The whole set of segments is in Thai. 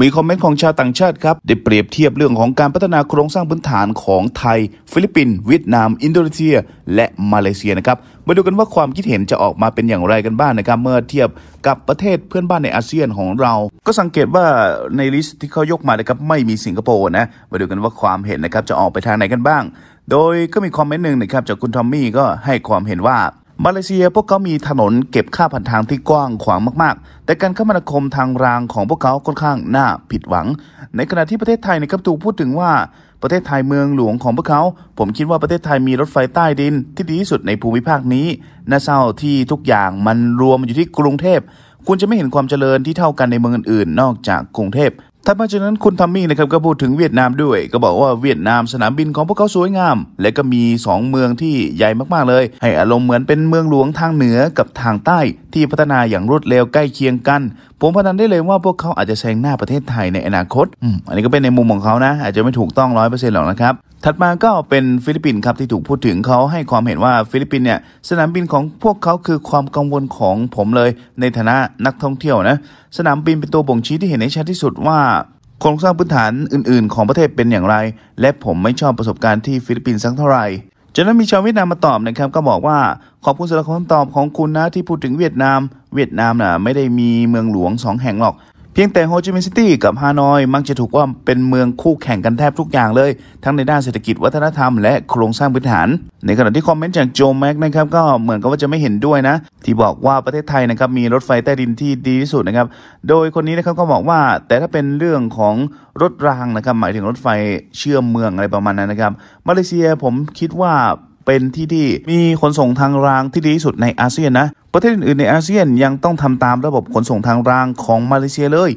มีคอมเมนต์ของชาวต่างชาติครับได้เปรียบเทียบเรื่องของการพัฒนาโครงสร้างพื้นฐานของไทย ฟิลิปปินส์เวียดนาม อินโดนีเซีย และมาเลเซียนะครับมาดูกันว่าความคิดเห็นจะออกมาเป็นอย่างไรกันบ้างนะครับเมื่อเทียบกับประเทศเพื่อนบ้านในอาเซียนของเรา ก็สังเกตว่าในลิสต์ที่เขายกมานะครับไม่มีสิงคโปร์นะมาดูกันว่าความเห็นนะครับจะออกไปทางไหนกันบ้าง โดยก็มีคอมเมนต์หนึ่งนะครับจากคุณทอมมี่ก็ให้ความเห็นว่ามาเลเซียพวกเขามีถนนเก็บค่าผ่านทางที่กว้างขวางมากๆ แต่การคมนาคมทางรางของพวกเขาค่อนข้างน่าผิดหวัง ในขณะที่ประเทศไทยในครับถูกพูดถึงว่า ประเทศไทยเมืองหลวงของพวกเขา ผมคิดว่าประเทศไทยมีรถไฟใต้ดินที่ดีที่สุดในภูมิภาคนี้น่าเศร้าที่ทุกอย่างมันรวมอยู่ที่กรุงเทพคุณจะไม่เห็นความเจริญที่เท่ากันในเมืองอื่นๆนอกจากกรุงเทพถ้ามาจากนั้นคุณทัมมี่นะครับก็พูดถึงเวียดนามด้วย ก็บอกว่าเวียดนามสนามบินของพวกเขาสวยงาม และก็มี 2 เมืองที่ใหญ่มากๆเลย ให้อารมณ์เหมือนเป็นเมืองหลวงทางเหนือกับทางใต้ ที่พัฒนาอย่างรวดเร็วใกล้เคียงกัน ผมพนันได้เลยว่าพวกเขาอาจจะแซงหน้าประเทศไทยในอนาคตออันนี้ก็เป็นในมุมของเขานะ อาจจะไม่ถูกต้องร้อยเปอร์เซ็นต์หรอกนะครับถัดมาก็เป็นฟิลิปปินส์ครับที่ถูกพูดถึงเขาให้ความเห็นว่าฟิลิปปินส์เนี่ย สนามบินของพวกเขาคือความกังวลของผมเลย ในฐานะนักท่องเที่ยวนะสนามบินเป็นตัวบ่งชี้ที่เห็นได้ชัดที่สุดว่าโครงสร้างพื้นฐานอื่นๆ ของประเทศเป็นอย่างไร และผมไม่ชอบประสบการณ์ที่ฟิลิปปินส์สักเท่าไหร่จากนั้นมีชาวเวียดนามมาตอบนะครับก็บอกว่า ขอบคุณสำหรับคำตอบของคุณนะที่พูดถึงเวียดนาม เวียดนามนะ่ะไม่ได้มีเมืองหลวงสองแห่งหรอกเพียงแต่โฮจิมินห์ซิตี้กับฮานอยมักจะถูกว่าเป็นเมืองคู่แข่งกันแทบทุกอย่างเลย ทั้งในด้านเศรษฐกิจวัฒนธรรมและโครงสร้างพื้นฐาน ในขณะที่คอมเมนต์จากโจแม็กนะครับก็เหมือนกับว่าจะไม่เห็นด้วยนะที่บอกว่าประเทศไทยนะครับ มีรถไฟใต้ดินที่ดีที่สุดนะครับ โดยคนนี้นะครับก็บอกว่าแต่ถ้าเป็นเรื่องของรถรางนะครับหมายถึงรถไฟเชื่อมเมืองอะไรประมาณนั้นนะครับ มาเลเซียผมคิดว่าเป็นที่ที่มีขนส่งทางรางที่ดีที่สุดในอาเซียนนะ ประเทศอื่นๆในอาเซียนยังต้องทำตามระบบขนส่งทางรางของมาเลเซียเลย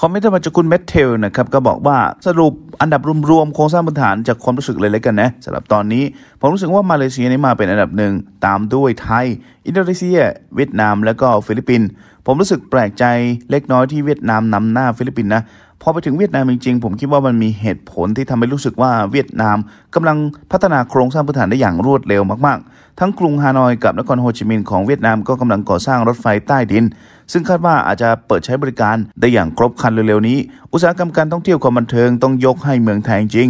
คอมเมนต์มาจากคุณเมทเทลนะครับก็บอกว่าสรุปอันดับรวมๆโครงสร้างพื้นฐานจากความรู้สึกเลยๆกันนะสำหรับตอนนี้ ผมรู้สึกว่ามาเลเซียนี่มาเป็นอันดับหนึ่งตามด้วยไทย อินโดนีเซีย เวียดนามแล้วก็ฟิลิปปินส์ผมรู้สึกแปลกใจเล็กน้อยที่เวียดนามนำหน้าฟิลิปปินส์นะพอไปถึงเวียดนามจริง ๆ ผมคิดว่ามันมีเหตุผลที่ทำให้รู้สึกว่าเวียดนามกำลังพัฒนาโครงสร้างพื้นฐานได้อย่างรวดเร็วมากๆ ทั้งกรุงฮานอยกับนครโฮจิมินห์ของเวียดนามก็กำลังก่อสร้างรถไฟใต้ดิน ซึ่งคาดว่าอาจจะเปิดใช้บริการได้อย่างครบคันเร็วๆ นี้ อุตสาหกรรมการท่องเที่ยวความบันเทิงต้องยกให้เมืองไทยจริง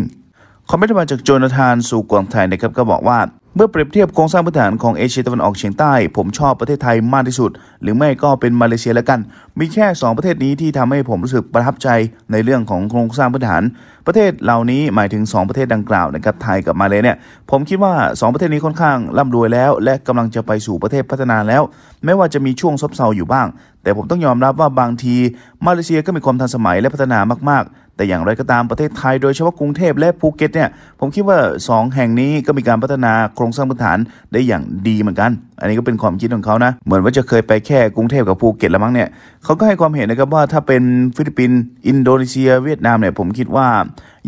คอมเมนต์มาจากโจนาธานสู่กวางไทยนะครับก็บอกว่าเมื่อเปรียบเทียบโครงสร้างพื้นฐานของเอเชียตะวันออกเฉียงใต้ ผมชอบประเทศไทยมากที่สุด หรือไม่ก็เป็นมาเลเซียแล้วกัน มีแค่ 2 ประเทศนี้ที่ทำให้ผมรู้สึกประทับใจในเรื่องของโครงสร้างพื้นฐาน ประเทศเหล่านี้หมายถึง 2 ประเทศดังกล่าวนะครับไทยกับมาเลเนี่ยผมคิดว่า 2 ประเทศนี้ค่อนข้างร่ำรวยแล้ว และกำลังจะไปสู่ประเทศพัฒนาแล้วไม่ว่าจะมีช่วงซบเซาอยู่บ้าง แต่ผมต้องยอมรับว่าบางที มาเลเซียก็มีความทันสมัยและพัฒนามากๆแต่อย่างไรก็ตามประเทศไทยโดยเฉพาะกรุงเทพและภูเก็ตเนี่ยผมคิดว่า 2 แห่งนี้ก็มีการพัฒนาโครงสร้างพื้นฐานได้อย่างดีเหมือนกัน อันนี้ก็เป็นความคิดของเขานะเหมือนว่าจะเคยไปแค่กรุงเทพกับภูเก็ตแล้วมั้งเนี่ยเขาก็ให้ความเห็นนะครับว่าถ้าเป็นฟิลิปปินส์อินโดนีเซีย เวียดนามเนี่ยผมคิดว่า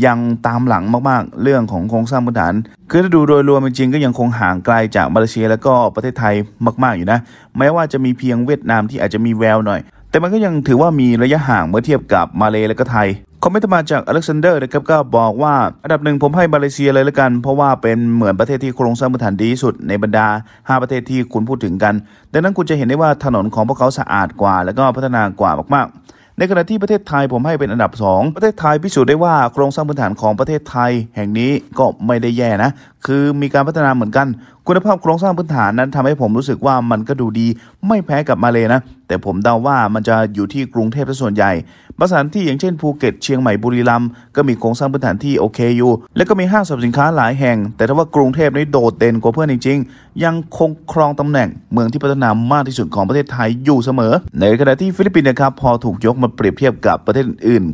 ยังตามหลังมากๆ เรื่องของโครงสร้างพื้นฐาน คือถ้าดูโดยรวมจริงๆ ก็ยังคงห่างไกลาจากมาเลเซีย และก็ประเทศไทยมาก ๆอยู่นะแม้ว่าจะมีเพียงเวียดนามที่อาจจะมีแววหน่อยแต่มันก็ยังถือว่ามีระยะห่างเมื่อเทียบกับมาเลและก็ไทย คอมเมนต์มาจากอเล็กซานเดอร์นะครับก็บอกว่า อันดับหนึ่งผมให้มาเลเซียเลยละกัน เพราะว่าเป็นเหมือนประเทศที่โครงสร้างพื้นฐานดีที่สุดในบรรดา 5 ประเทศที่คุณพูดถึงกันดังนั้นคุณจะเห็นได้ว่าถนนของพวกเขาสะอาดกว่า และก็พัฒนากว่ามากๆ ในขณะที่ประเทศไทยผมให้เป็นอันดับ2ประเทศไทยพิสูจน์ได้ว่าโครงสร้างพื้นฐานของประเทศไทย แห่งนี้ก็ไม่ได้แย่นะคือมีการพัฒนาเหมือนกัน คุณภาพโครงสร้างพื้นฐานนั้นทำให้ผมรู้สึกว่ามันก็ดูดีไม่แพ้กับมาเลยนะ แต่ผมเดาว่ามันจะอยู่ที่กรุงเทพซะส่วนใหญ่ประสานที่อย่างเช่นภูเก็ตเชียงใหม่บุรีรัมย์ก็มีโครงสร้างพื้นฐานที่โอเคอยู่ และก็มีห้างสรรพสินค้าหลายแห่ง แต่ถ้าว่ากรุงเทพนี่โดดเด่นกว่าเพื่อนจริงๆยังคงครองตำแหน่งเมืองที่พัฒนามากที่สุดของประเทศไทยอยู่เสมอ ในขณะที่ฟิลิปปินส์นะครับพอถูกยกมาเปรียบเทียบกับประเทศอื่น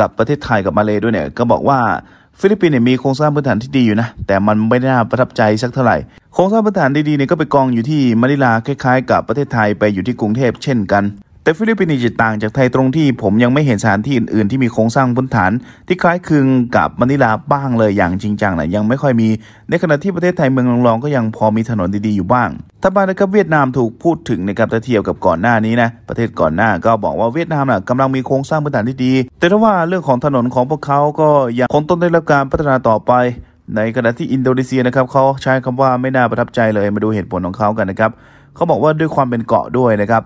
กับประเทศไทยกับมาเลยด้วยเนี่ยก็บอกว่าฟิลิปปินส์เนี่ยมีโครงสร้างพื้นฐานที่ดีอยู่นะ แต่มันไม่ได้น่าประทับใจสักเท่าไหร่ โครงสร้างพื้นฐานดีๆเนี่ยก็ไปกองอยู่ที่มะนิลาคล้ายๆ กับประเทศไทยไปอยู่ที่กรุงเทพเช่นกันแต่ฟิลิปปินส์จะต่างจากไทยตรงที่ผมยังไม่เห็นสถานที่อื่นๆที่มีโครงสร้างพื้นฐาน ที่คล้ายคลึงกับมะนิลาบ้างเลยอย่างจริงจังนะยังไม่ค่อยมีในขณะที่ประเทศไทยเมืองรองๆก็ยังพอมีถนนดีๆอยู่บ้าง ถ้ามานะครับเวียดนามถูกพูดถึงในกรับเทียบกับก่อนหน้านี้นะประเทศก่อนหน้าก็บอกว่าเวียดนามนะกำลังมีโครงสร้างพื้นฐานที่ดีแต่ถ้าว่าเรื่องของถนนของพวกเขา ก็ยังคงต้องได้รับการพัฒนาต่อไป ในขณะที่อินโดนีเซียนะครับเขาใช้คำว่าไม่น่าประทับใจเลยมาดูเหตุผลของเขากันนะครับเขาบอกว่าด้วยความเป็นเกาะด้วยนะครับ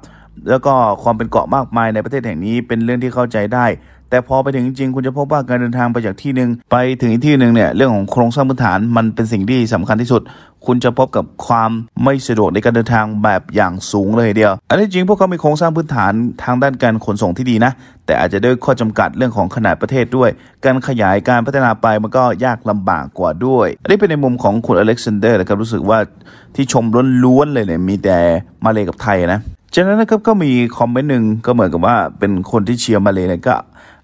แล้วก็ความเป็นเกาะมากมายในประเทศแห่งนี้เป็นเรื่องที่เข้าใจได้ แต่พอไปถึงจริงคุณจะพบว่าการเดินทางไปจากที่หนึ่งไปถึงที่หนึ่งเนี่ยเรื่องของโครงสร้างพื้นฐานมันเป็นสิ่งที่สำคัญที่สุด คุณจะพบกับความไม่สะดวกในการเดินทางแบบอย่างสูงเลยเดียว อันนี้จริงพวกเขามีโครงสร้างพื้นฐานทางด้านการขนส่งที่ดีนะ แต่อาจจะด้วยข้อจำกัดเรื่องของขนาดประเทศด้วย การขยายการพัฒนาไปมันก็ยากลำบากกว่าด้วยอันนี้เป็นในมุมของคุณอเล็กซานเดอร์นะครับรู้สึกว่าที่ชมล้วนๆเลยเนี่ยมีแต่มาเลกับไทยนะจากนั้นนะครับก็มีคอมเมนต์หนึ่งก็เหมือนกับว่าเป็นคนที่เชียร์มาเลยเนี่ยก็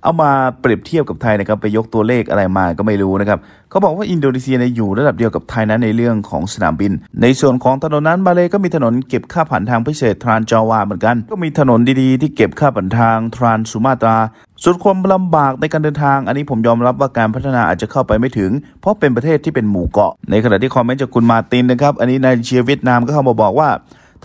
เอามาเปรียบเทียบกับไทยนะครับไปยกตัวเลขอะไรมาก็ไม่รู้นะครับเขาบอกว่าอินโดนีเซียนอยู่ระดับเดียวกับไทยนั้นในเรื่องของสนามบิน ในส่วนของถนนนั้นมาเลยก็มีถนนเก็บค่าผ่านทางพิเศษทรานจาวาเหมือนกันก็มีถนนดีๆที่เก็บค่าผ่านทางทรานสุมาตราส่วนความลำบากในการเดินทางอันนี้ผมยอมรับว่าการพัฒนาอาจจะเข้าไปไม่ถึงเพราะเป็นประเทศที่เป็นหมู่เกาะ ในขณะที่คอมเมนต์จากคุณมาตินนะครับอันนี้นายเชียร์เวียดนามก็เข้ามาบอกว่า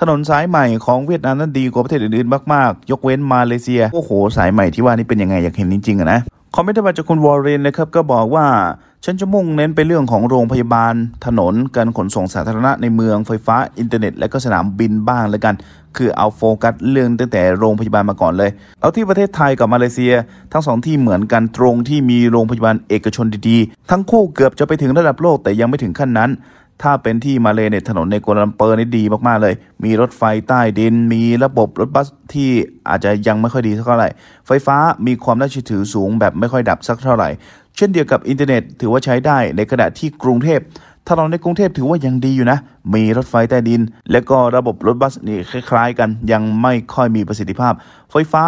ถนนสายใหม่ของเวียดนามนั้นดีกว่าประเทศอื่นๆมากๆ ยกเว้นมาเลเซียโอ้โหสายใหม่ที่ว่านี่เป็นยังไงอยากเห็นจริงๆนะคอมเมนต์มาจากคุณวอร์เรนนะครับก็บอกว่า ฉันจะมุ่งเน้นไปเรื่องของโรงพยาบาล ถนนการขนส่งสาธารณะในเมืองไฟฟ้าอินเทอร์เน็ตและก็สนามบินบ้างแล้วกัน คือเอาโฟกัสเรื่องตั้งแต่โรงพยาบาลมาก่อนเลย เอาที่ประเทศไทยกับมาเลเซีย ทั้งสองที่เหมือนกันตรงที่มีโรงพยาบาลเอกชนดีๆทั้งคู่เกือบจะไปถึงระดับโลกแต่ยังไม่ถึงขั้นนั้นถ้าเป็นที่มาเลเนี่ยถนนในกัวลาลัมเปอร์นี่ดีมากๆเลย มีรถไฟใต้ดิน มีระบบรถบัสที่อาจจะยังไม่ค่อยดีสักเท่าไหร่ ไฟฟ้ามีความน่าเชื่อถือสูงแบบไม่ค่อยดับสักเท่าไหร่ เช่นเดียวกับอินเทอร์เน็ตถือว่าใช้ได้ในขณะที่กรุงเทพถนนในกรุงเทพถือว่ายังดีอยู่นะ มีรถไฟใต้ดิน และก็ระบบรถบัสนี่คล้าย ๆ กัน ยังไม่ค่อยมีประสิทธิภาพ ไฟฟ้า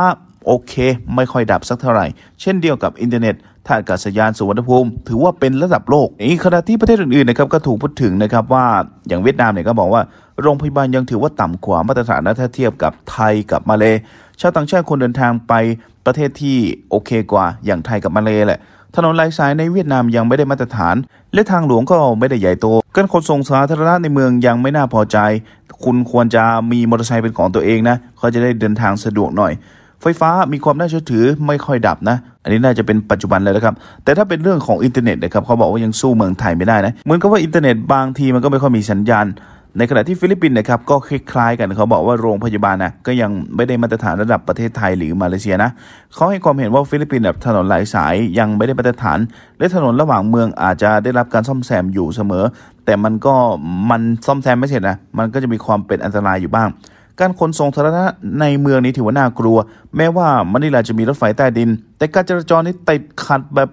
โอเค ไม่ค่อยดับสักเท่าไหร่ เช่นเดียวกับอินเทอร์เน็ตท่าอากาศยาน สุวรรณภูมิ ถือว่าเป็นระดับโลกอีกขณะที่ประเทศอื่นๆนะครับก็ถูกพูดถึงนะครับว่า อย่างเวียดนามเนี่ยก็บอกว่าโรงพยาบาลยังถือว่าต่ำกว่ามาตรฐานนะถ้าเทียบกับไทยกับมาเล ชาวต่างชาติคนเดินทางไปประเทศที่โอเคกว่าอย่างไทยกับมาเลแหละ ถนนลายสายในเวียดนามยังไม่ได้มาตรฐาน และทางหลวงก็ไม่ได้ใหญ่โต การขนส่งสาธารณะในเมืองยังไม่น่าพอใจ คุณควรจะมีมอเตอร์ไซค์เป็นของตัวเองนะเขาจะได้เดินทางสะดวกหน่อยไฟฟ้ามีความน่าเชื่อถือไม่ค่อยดับนะ อันนี้น่าจะเป็นปัจจุบันเลยนะครับแต่ถ้าเป็นเรื่องของอินเทอร์เน็ตนะครับเขาบอกว่ายังสู้เมืองไทยไม่ได้นะเหมือนกับว่าอินเทอร์เน็ตบางทีมันก็ไม่ค่อยมีสัญญาณในขณะที่ฟิลิปปินส์นะครับก็คล้ายๆกันเขาบอกว่าโรงพยาบาลนะก็ยังไม่ได้มาตรฐานระดับประเทศไทยหรือมาเลเซียนะเขาให้ความเห็นว่าฟิลิปปินส์แบบถนนหลายสายยังไม่ได้มาตรฐาน และถนนระหว่างเมืองอาจจะได้รับการซ่อมแซมอยู่เสมอ แต่มันก็มันซ่อมแซมไม่เสร็จนะมันก็จะมีความเป็นอันตรายอยู่บ้างการขนส่งสาธารณะในเมืองนี้ถือว่าน่ากลัวแม้ว่ามันิลาจะมีรถไฟใต้ดิน แต่การจราจรนี่ติดขัด แบบ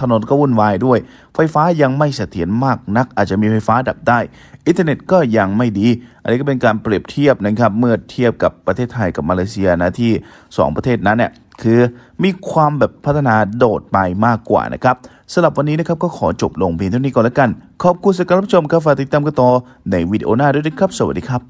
ถนนก็วุ่นวายด้วย ไฟฟ้ายังไม่เสถียรมากนัก อาจจะมีไฟฟ้าดับได้ อินเทอร์เน็ตก็ยังไม่ดี อันนี้ก็เป็นการเปรียบเทียบนะครับเมื่อเทียบกับประเทศไทยกับมาเลเซียนะที่ 2 ประเทศนั้นเนี่ยคือมีความแบบพัฒนาโดดไปมากกว่านะครับสำหรับวันนี้นะครับก็ขอจบลงเพียงเท่านี้ก่อนแล้วกันขอบคุณสำหรับรับชมครับฝากติดตามกันต่อในวิดีโอหน้าด้วยนะครับสวัสดีครับ